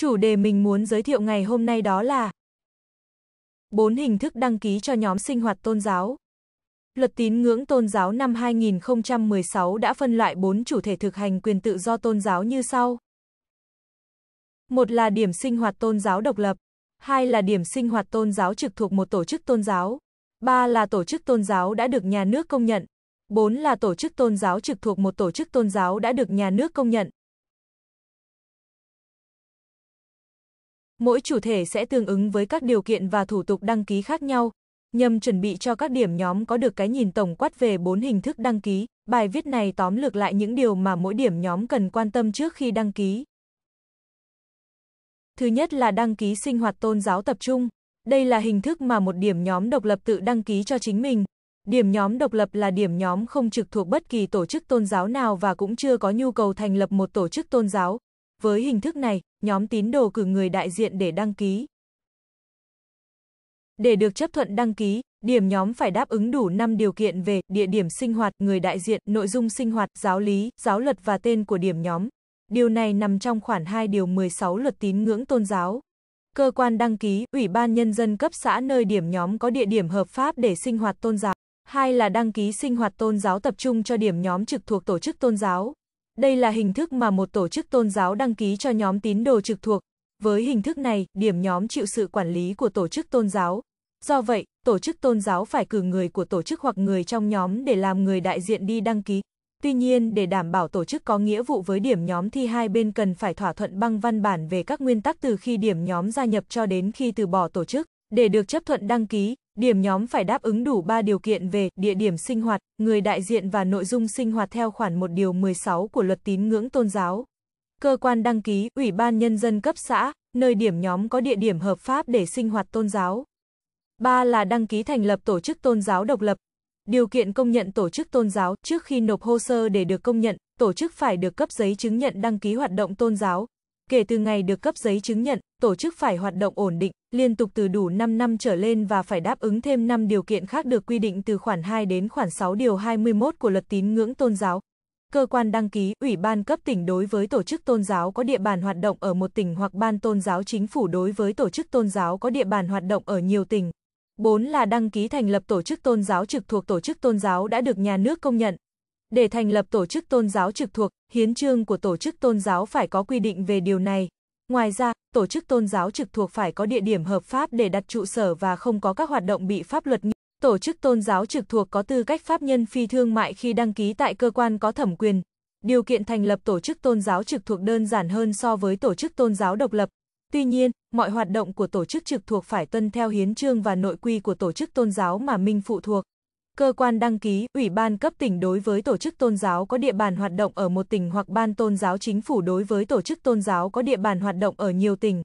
Chủ đề mình muốn giới thiệu ngày hôm nay đó là bốn hình thức đăng ký cho nhóm sinh hoạt tôn giáo. Luật tín ngưỡng tôn giáo năm 2016 đã phân loại bốn chủ thể thực hành quyền tự do tôn giáo như sau. Một là điểm sinh hoạt tôn giáo độc lập, hai là điểm sinh hoạt tôn giáo trực thuộc một tổ chức tôn giáo, ba là tổ chức tôn giáo đã được nhà nước công nhận, bốn là tổ chức tôn giáo trực thuộc một tổ chức tôn giáo đã được nhà nước công nhận. Mỗi chủ thể sẽ tương ứng với các điều kiện và thủ tục đăng ký khác nhau, nhằm chuẩn bị cho các điểm nhóm có được cái nhìn tổng quát về bốn hình thức đăng ký. Bài viết này tóm lược lại những điều mà mỗi điểm nhóm cần quan tâm trước khi đăng ký. Thứ nhất là đăng ký sinh hoạt tôn giáo tập trung. Đây là hình thức mà một điểm nhóm độc lập tự đăng ký cho chính mình. Điểm nhóm độc lập là điểm nhóm không trực thuộc bất kỳ tổ chức tôn giáo nào và cũng chưa có nhu cầu thành lập một tổ chức tôn giáo, với hình thức này, nhóm tín đồ cử người đại diện để đăng ký. Để được chấp thuận đăng ký, điểm nhóm phải đáp ứng đủ 5 điều kiện về địa điểm sinh hoạt, người đại diện, nội dung sinh hoạt, giáo lý, giáo luật và tên của điểm nhóm. Điều này nằm trong khoản 2 điều 16 luật tín ngưỡng tôn giáo. Cơ quan đăng ký, Ủy ban Nhân dân cấp xã nơi điểm nhóm có địa điểm hợp pháp để sinh hoạt tôn giáo. Hai là đăng ký sinh hoạt tôn giáo tập trung cho điểm nhóm trực thuộc tổ chức tôn giáo. Đây là hình thức mà một tổ chức tôn giáo đăng ký cho nhóm tín đồ trực thuộc. Với hình thức này, điểm nhóm chịu sự quản lý của tổ chức tôn giáo. Do vậy, tổ chức tôn giáo phải cử người của tổ chức hoặc người trong nhóm để làm người đại diện đi đăng ký. Tuy nhiên, để đảm bảo tổ chức có nghĩa vụ với điểm nhóm thì hai bên cần phải thỏa thuận bằng văn bản về các nguyên tắc từ khi điểm nhóm gia nhập cho đến khi từ bỏ tổ chức. Để được chấp thuận đăng ký, Điểm nhóm phải đáp ứng đủ 3 điều kiện về địa điểm sinh hoạt, người đại diện và nội dung sinh hoạt theo khoản 1 điều 16 của luật tín ngưỡng tôn giáo. Cơ quan đăng ký, Ủy ban Nhân dân cấp xã, nơi điểm nhóm có địa điểm hợp pháp để sinh hoạt tôn giáo. 3 là đăng ký thành lập tổ chức tôn giáo độc lập. Điều kiện công nhận tổ chức tôn giáo, trước khi nộp hồ sơ để được công nhận, tổ chức phải được cấp giấy chứng nhận đăng ký hoạt động tôn giáo. Kể từ ngày được cấp giấy chứng nhận, tổ chức phải hoạt động ổn định, liên tục từ đủ 5 năm trở lên và phải đáp ứng thêm 5 điều kiện khác được quy định từ khoản 2 đến khoản 6 điều 21 của luật tín ngưỡng tôn giáo. Cơ quan đăng ký, ủy ban cấp tỉnh đối với tổ chức tôn giáo có địa bàn hoạt động ở một tỉnh hoặc ban tôn giáo chính phủ đối với tổ chức tôn giáo có địa bàn hoạt động ở nhiều tỉnh. 4 là đăng ký thành lập tổ chức tôn giáo trực thuộc tổ chức tôn giáo đã được nhà nước công nhận. Để thành lập tổ chức tôn giáo trực thuộc, hiến chương của tổ chức tôn giáo phải có quy định về điều này. Ngoài ra, tổ chức tôn giáo trực thuộc phải có địa điểm hợp pháp để đặt trụ sở và không có các hoạt động bị pháp luật nghi. Tổ chức tôn giáo trực thuộc có tư cách pháp nhân phi thương mại khi đăng ký tại cơ quan có thẩm quyền. Điều kiện thành lập tổ chức tôn giáo trực thuộc đơn giản hơn so với tổ chức tôn giáo độc lập. Tuy nhiên, mọi hoạt động của tổ chức trực thuộc phải tuân theo hiến chương và nội quy của tổ chức tôn giáo mà mình phụ thuộc cơ quan đăng ký, ủy ban cấp tỉnh đối với tổ chức tôn giáo có địa bàn hoạt động ở một tỉnh hoặc ban tôn giáo chính phủ đối với tổ chức tôn giáo có địa bàn hoạt động ở nhiều tỉnh.